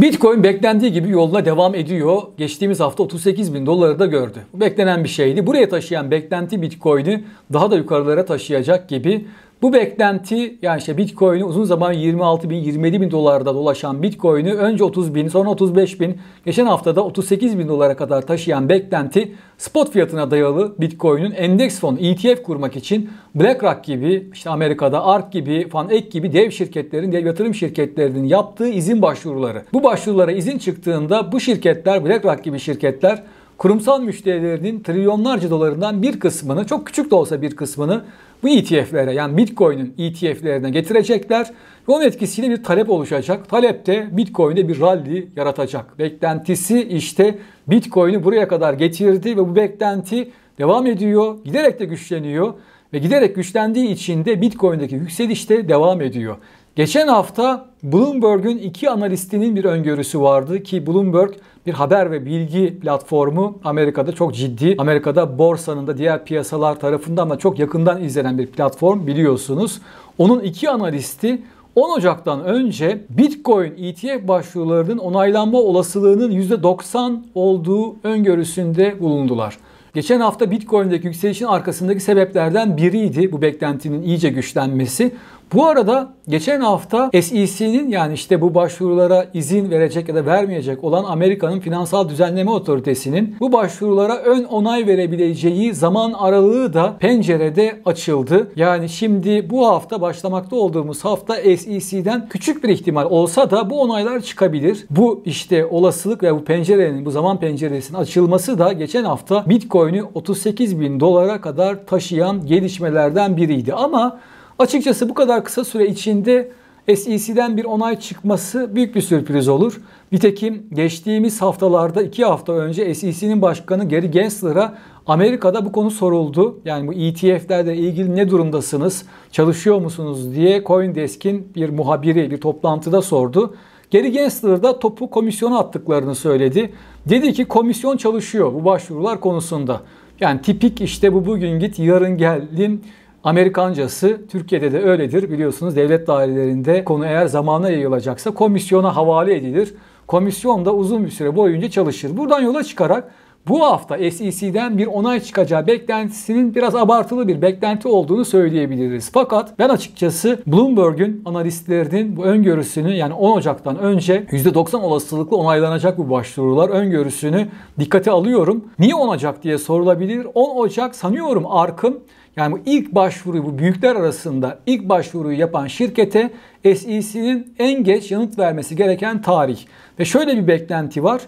Bitcoin beklendiği gibi yoluna devam ediyor. Geçtiğimiz hafta 38 bin doları da gördü. Bu beklenen bir şeydi. Buraya taşıyan beklenti Bitcoin'i daha da yukarılara taşıyacak gibi bu beklenti yani işte Bitcoin'i uzun zaman 26 bin 27 bin dolarda dolaşan Bitcoin'i önce 30 bin sonra 35 bin geçen haftada 38 bin dolara kadar taşıyan beklenti spot fiyatına dayalı Bitcoin'in endeks fonu ETF kurmak için BlackRock gibi işte Amerika'da ARK gibi falan gibi dev şirketlerin dev yatırım şirketlerinin yaptığı izin başvuruları. Bu başvurulara izin çıktığında bu şirketler BlackRock gibi şirketler kurumsal müşterilerinin trilyonlarca dolarından bir kısmını çok küçük de olsa bir kısmını bu ETF'lere yani Bitcoin'in ETF'lerine getirecekler. Ve onun etkisiyle bir talep oluşacak. Talep de Bitcoin'de bir rally yaratacak. Beklentisi işte Bitcoin'i buraya kadar getirdi ve bu beklenti devam ediyor. Giderek de güçleniyor ve giderek güçlendiği için de Bitcoin'deki yükseliş de devam ediyor. Geçen hafta Bloomberg'un iki analistinin bir öngörüsü vardı ki Bloomberg bir haber ve bilgi platformu Amerika'da çok ciddi. Amerika'da borsanın da diğer piyasalar tarafından da çok yakından izlenen bir platform biliyorsunuz. Onun iki analisti 10 Ocak'tan önce Bitcoin ETF başvurularının onaylanma olasılığının %90 olduğu öngörüsünde bulundular. Geçen hafta Bitcoin'deki yükselişin arkasındaki sebeplerden biriydi bu beklentinin iyice güçlenmesi. Bu arada geçen hafta SEC'nin yani işte bu başvurulara izin verecek ya da vermeyecek olan Amerika'nın Finansal Düzenleme Otoritesi'nin bu başvurulara ön onay verebileceği zaman aralığı da pencerede açıldı. Yani şimdi bu hafta başlamakta olduğumuz hafta SEC'den küçük bir ihtimal olsa da bu onaylar çıkabilir. Bu işte olasılık ve bu pencerenin bu zaman penceresinin açılması da geçen hafta Bitcoin'i 38 bin dolara kadar taşıyan gelişmelerden biriydi. Ama Açıkçası bu kadar kısa süre içinde SEC'den bir onay çıkması büyük bir sürpriz olur. Nitekim geçtiğimiz haftalarda 2 hafta önce SEC'nin başkanı Gary Gensler'a Amerika'da bu konu soruldu. Yani bu ETF'lerle ilgili ne durumdasınız, çalışıyor musunuz diye Coindesk'in bir muhabiri bir toplantıda sordu. Gary Gensler da topu komisyona attıklarını söyledi. Dedi ki komisyon çalışıyor bu başvurular konusunda. Yani tipik işte bu bugün git yarın gelin Amerikancası Türkiye'de de öyledir. Biliyorsunuz devlet dairelerinde konu eğer zamana yayılacaksa komisyona havale edilir. Komisyon da uzun bir süre boyunca çalışır. Buradan yola çıkarak bu hafta SEC'den bir onay çıkacağı beklentisinin biraz abartılı bir beklenti olduğunu söyleyebiliriz. Fakat ben açıkçası Bloomberg'ün analistlerinin bu öngörüsünü yani 10 Ocak'tan önce %90 olasılıkla onaylanacak bu başvurular öngörüsünü dikkate alıyorum. Niye 10 Ocak diye sorulabilir. 10 Ocak sanıyorum ARK'ın yani bu ilk başvuruyu bu büyükler arasında ilk başvuruyu yapan şirkete SEC'nin en geç yanıt vermesi gereken tarih. Ve şöyle bir beklenti var.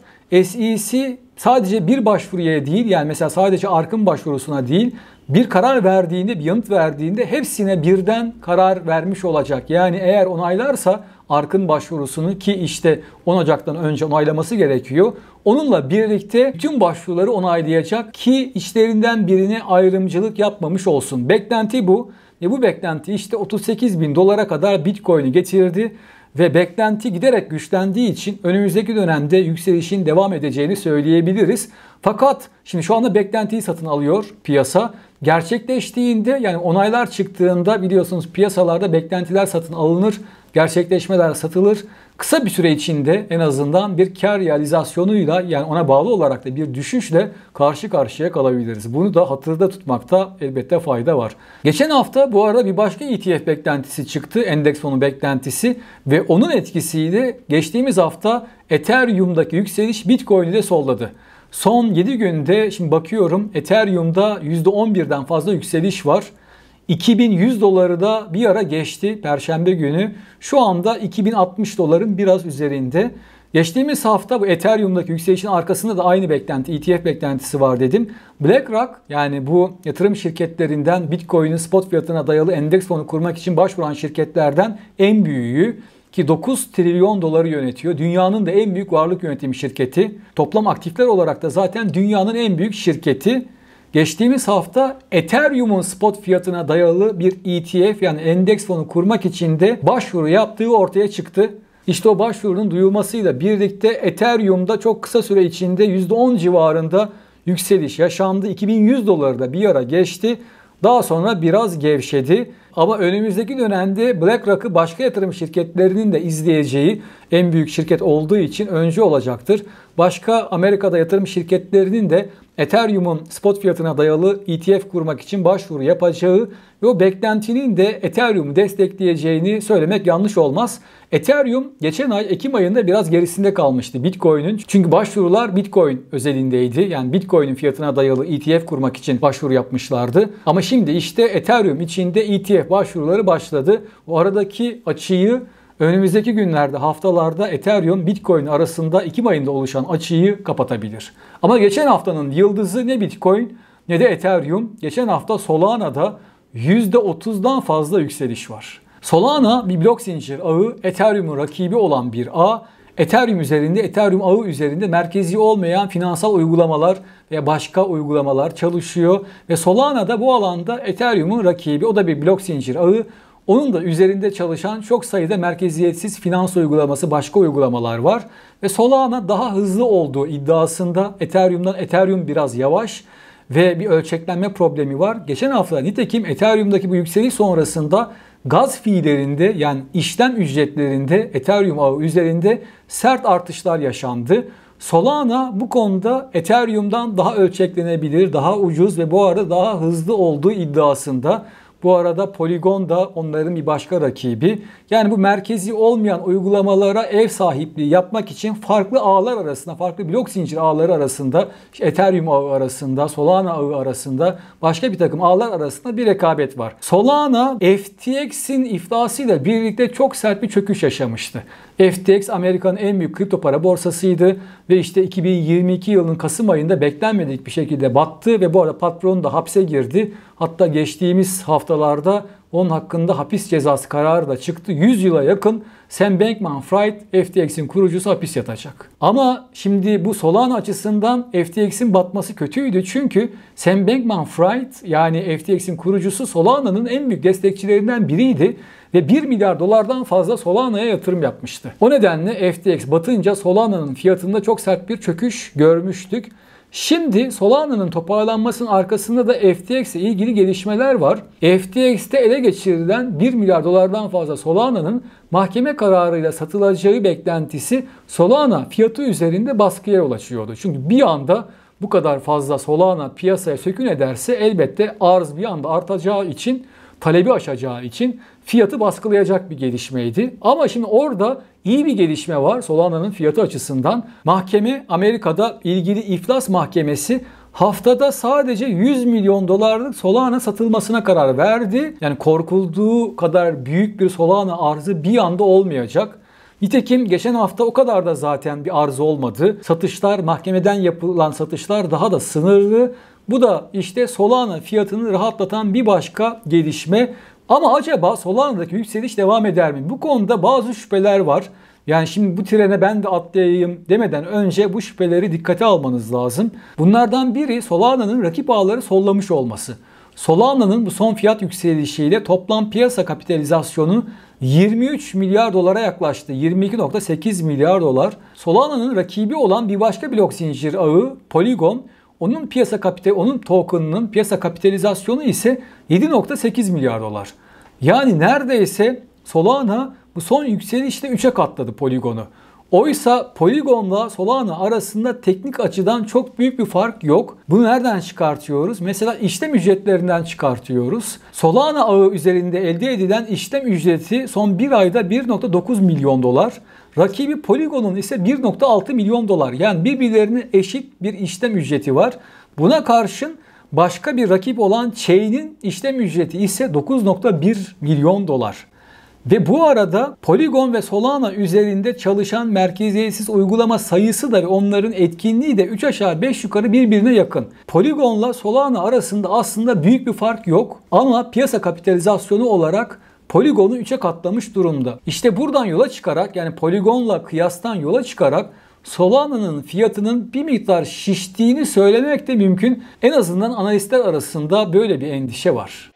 SEC sadece bir başvuruya değil yani mesela sadece arkın başvurusuna değil bir karar verdiğinde, bir yanıt verdiğinde hepsine birden karar vermiş olacak. Yani eğer onaylarsa ARK'ın başvurusunu ki işte 10 Ocak'tan önce onaylaması gerekiyor. Onunla birlikte tüm başvuruları onaylayacak ki işlerinden birine ayrımcılık yapmamış olsun. Beklenti bu. Ve bu beklenti işte 38 bin dolara kadar Bitcoin'i getirdi ve beklenti giderek güçlendiği için önümüzdeki dönemde yükselişin devam edeceğini söyleyebiliriz. Fakat şimdi şu anda beklentiyi satın alıyor piyasa. Gerçekleştiğinde yani onaylar çıktığında biliyorsunuz piyasalarda beklentiler satın alınır gerçekleşmeler satılır. Kısa bir süre içinde en azından bir kar realizasyonuyla yani ona bağlı olarak da bir düşüşle karşı karşıya kalabiliriz. Bunu da hatırda tutmakta elbette fayda var. Geçen hafta bu arada bir başka ETF beklentisi çıktı. Endeks fonu beklentisi ve onun etkisiyle geçtiğimiz hafta Ethereum'daki yükseliş Bitcoin'i de solladı. Son 7 günde şimdi bakıyorum Ethereum'da %11'den fazla yükseliş var. 2100 doları da bir ara geçti perşembe günü. Şu anda 2060 doların biraz üzerinde. Geçtiğimiz hafta bu Ethereum'daki yükselişin arkasında da aynı beklenti, ETF beklentisi var dedim. BlackRock yani bu yatırım şirketlerinden Bitcoin'in spot fiyatına dayalı endeks fonu kurmak için başvuran şirketlerden en büyüğü ki 9 trilyon doları yönetiyor. Dünyanın da en büyük varlık yönetimi şirketi. Toplam aktifler olarak da zaten dünyanın en büyük şirketi. Geçtiğimiz hafta Ethereum'un spot fiyatına dayalı bir ETF yani endeks fonu kurmak için de başvuru yaptığı ortaya çıktı. İşte o başvurunun duyulmasıyla birlikte Ethereum'da çok kısa süre içinde %10 civarında yükseliş yaşandı. 2100 doları da bir ara geçti. Daha sonra biraz gevşedi. Ama önümüzdeki dönemde BlackRock'ı başka yatırım şirketlerinin de izleyeceği en büyük şirket olduğu için öncü olacaktır. Başka Amerika'da yatırım şirketlerinin de Ethereum'un spot fiyatına dayalı ETF kurmak için başvuru yapacağı ve o beklentinin de Ethereum'u destekleyeceğini söylemek yanlış olmaz. Ethereum geçen ay Ekim ayında biraz gerisinde kalmıştı Bitcoin'in. Çünkü başvurular Bitcoin özelindeydi. Yani Bitcoin'in fiyatına dayalı ETF kurmak için başvuru yapmışlardı. Ama şimdi işte Ethereum içinde ETF talep başvuruları başladı. O aradaki açıyı önümüzdeki günlerde, haftalarda Ethereum, Bitcoin arasında iki ayında oluşan açıyı kapatabilir. Ama geçen haftanın yıldızı ne Bitcoin ne de Ethereum. Geçen hafta Solana'da %30'dan fazla yükseliş var. Solana bir blok zincir ağı, Ethereum'un rakibi olan bir ağ. Ethereum üzerinde, Ethereum ağı üzerinde merkezi olmayan finansal uygulamalar ve başka uygulamalar çalışıyor. Ve Solana da bu alanda Ethereum'un rakibi. O da bir blok zincir ağı. Onun da üzerinde çalışan çok sayıda merkeziyetsiz finans uygulaması, başka uygulamalar var. Ve Solana daha hızlı olduğu iddiasında Ethereum'dan Ethereum biraz yavaş ve bir ölçeklenme problemi var. Geçen hafta nitekim Ethereum'daki bu yükseliş sonrasında gaz fiillerinde yani işlem ücretlerinde Ethereum ağı üzerinde sert artışlar yaşandı. Solana bu konuda Ethereum'dan daha ölçeklenebilir, daha ucuz ve bu arada daha hızlı olduğu iddiasında. Bu arada Polygon da onların bir başka rakibi. Yani bu merkezi olmayan uygulamalara ev sahipliği yapmak için farklı ağlar arasında, farklı blok zincir ağları arasında, Ethereum ağı arasında, Solana ağı arasında, başka bir takım ağlar arasında bir rekabet var. Solana FTX'in iflasıyla birlikte çok sert bir çöküş yaşamıştı. FTX Amerika'nın en büyük kripto para borsasıydı ve işte 2022 yılının Kasım ayında beklenmedik bir şekilde battı ve bu arada patron da hapse girdi. Hatta geçtiğimiz haftalarda onun hakkında hapis cezası kararı da çıktı. 100 yıla yakın Sam Bankman-Fried FTX'in kurucusu hapis yatacak. Ama şimdi bu Solana açısından FTX'in batması kötüydü. Çünkü Sam Bankman-Fried yani FTX'in kurucusu Solana'nın en büyük destekçilerinden biriydi ve 1 milyar dolardan fazla Solana'ya yatırım yapmıştı. O nedenle FTX batınca Solana'nın fiyatında çok sert bir çöküş görmüştük. Şimdi Solana'nın toparlanmasının arkasında da FTX'e ilgili gelişmeler var. FTX'te ele geçirilen 1 milyar dolardan fazla Solana'nın mahkeme kararıyla satılacağı beklentisi Solana fiyatı üzerinde baskıya yol açıyordu. Çünkü bir anda bu kadar fazla Solana piyasaya sökün ederse elbette arz bir anda artacağı için talebi aşacağı için fiyatı baskılayacak bir gelişmeydi. Ama şimdi orada iyi bir gelişme var Solana'nın fiyatı açısından. Mahkeme Amerika'da ilgili iflas mahkemesi haftada sadece 100 milyon dolarlık Solana satılmasına karar verdi. Yani korkulduğu kadar büyük bir Solana arzı bir anda olmayacak. Nitekim geçen hafta o kadar da zaten bir arz olmadı. Satışlar mahkemeden yapılan satışlar daha da sınırlı. Bu da işte Solana fiyatını rahatlatan bir başka gelişme. Ama acaba Solana'daki yükseliş devam eder mi? Bu konuda bazı şüpheler var. Yani şimdi bu trene ben de atlayayım demeden önce bu şüpheleri dikkate almanız lazım. Bunlardan biri Solana'nın rakip ağları sollamış olması. Solana'nın bu son fiyat yükselişiyle toplam piyasa kapitalizasyonu 23 milyar dolara yaklaştı. 22.8 milyar dolar. Solana'nın rakibi olan bir başka blok zincir ağı Polygon onun piyasa kapital onun token'ının piyasa kapitalizasyonu ise 7.8 milyar dolar. Yani neredeyse Solana bu son yükselişte 3'e katladı Polygon'u. Oysa Polygon'la Solana arasında teknik açıdan çok büyük bir fark yok. Bunu nereden çıkartıyoruz? Mesela işlem ücretlerinden çıkartıyoruz. Solana ağı üzerinde elde edilen işlem ücreti son bir ayda 1.9 milyon dolar. Rakibi Polygon'un ise 1.6 milyon dolar. Yani birbirlerine eşit bir işlem ücreti var. Buna karşın Başka bir rakip olan Chain'in işlem ücreti ise 9.1 milyon dolar. Ve bu arada Polygon ve Solana üzerinde çalışan merkeziyetsiz uygulama sayısı da ve onların etkinliği de 3 aşağı 5 yukarı birbirine yakın. Polygon'la Solana arasında aslında büyük bir fark yok ama piyasa kapitalizasyonu olarak Polygon'u 3'e katlamış durumda. İşte buradan yola çıkarak yani Polygon'la kıyastan yola çıkarak Solana'nın fiyatının bir miktar şiştiğini söylemek de mümkün. En azından analistler arasında böyle bir endişe var.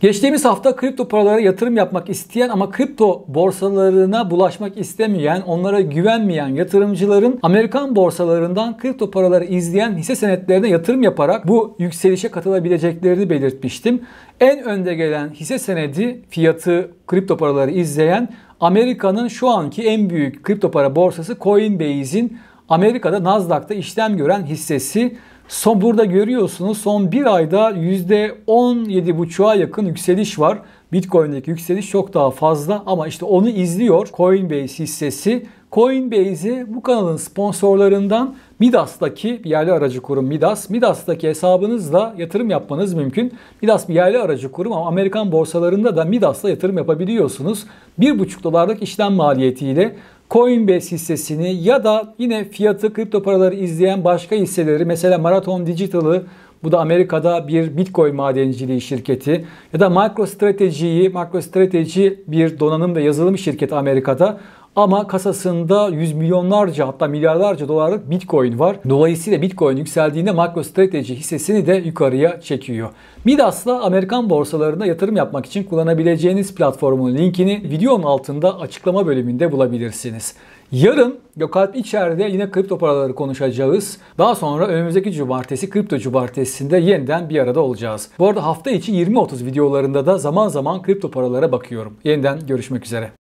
Geçtiğimiz hafta kripto paralara yatırım yapmak isteyen ama kripto borsalarına bulaşmak istemeyen, onlara güvenmeyen yatırımcıların Amerikan borsalarından kripto paraları izleyen hisse senetlerine yatırım yaparak bu yükselişe katılabileceklerini belirtmiştim. En önde gelen hisse senedi fiyatı kripto paraları izleyen Amerika'nın şu anki en büyük kripto para borsası Coinbase'in Amerika'da Nasdaq'ta işlem gören hissesi. Son burada görüyorsunuz son bir ayda %17,5'a yakın yükseliş var. Bitcoin'deki yükseliş çok daha fazla ama işte onu izliyor Coinbase hissesi Coinbase'i bu kanalın sponsorlarından Midas'taki bir yerli aracı kurum Midas. Midas'taki hesabınızla yatırım yapmanız mümkün. Midas bir yerli aracı kurum ama Amerikan borsalarında da Midas'la yatırım yapabiliyorsunuz. 1,5 dolarlık işlem maliyetiyle Coinbase hissesini ya da yine fiyatı kripto paraları izleyen başka hisseleri mesela Marathon Digital'ı bu da Amerika'da bir Bitcoin madenciliği şirketi ya da MicroStrategy'yi MicroStrategy bir donanım ve yazılım şirketi Amerika'da ama kasasında yüz milyonlarca hatta milyarlarca dolarlık Bitcoin var. Dolayısıyla Bitcoin yükseldiğinde MicroStrategy hissesini de yukarıya çekiyor. Midas'la Amerikan borsalarına yatırım yapmak için kullanabileceğiniz platformun linkini videonun altında açıklama bölümünde bulabilirsiniz. Yarın Gökalp içeride yine kripto paraları konuşacağız. Daha sonra önümüzdeki cumartesi kripto cumartesinde yeniden bir arada olacağız. Bu arada hafta içi 20-30 videolarında da zaman zaman kripto paralara bakıyorum. Yeniden görüşmek üzere.